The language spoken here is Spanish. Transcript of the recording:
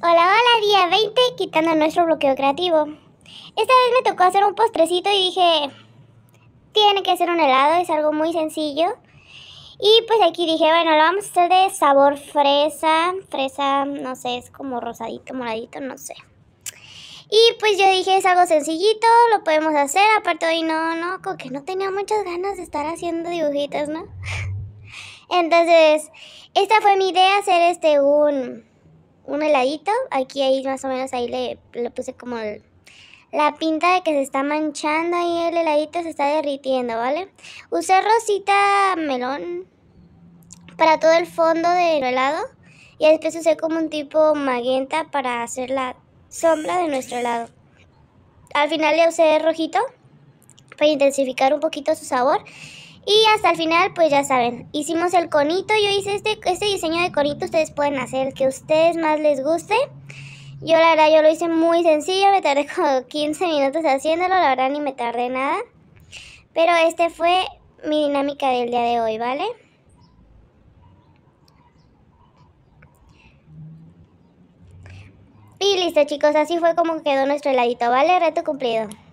Hola, hola, día 20, quitando nuestro bloqueo creativo. Esta vez me tocó hacer un postrecito y dije, tiene que ser un helado, es algo muy sencillo. Y pues aquí dije, bueno, lo vamos a hacer de sabor fresa, fresa, no sé, es como rosadito, moradito, no sé. Y pues yo dije, es algo sencillito, lo podemos hacer, aparte hoy no, no, como que no tenía muchas ganas de estar haciendo dibujitos, ¿no? Entonces, esta fue mi idea, hacer este un un heladito. Aquí ahí más o menos ahí le, puse como la pinta de que se está manchando y el heladito se está derritiendo, ¿vale? Usé rosita melón para todo el fondo del helado y después usé como un tipo magenta para hacer la sombra de nuestro helado. Al final le usé rojito para intensificar un poquito su sabor y hasta el final, pues ya saben, hicimos el conito. Yo hice este, este diseño de conito. Ustedes pueden hacer el que ustedes más les guste. Yo la verdad, yo lo hice muy sencillo. Me tardé como 15 minutos haciéndolo. La verdad, ni me tardé nada. Pero este fue mi dinámica del día de hoy, ¿vale? Y listo chicos, así fue como quedó nuestro heladito, ¿vale? Reto cumplido.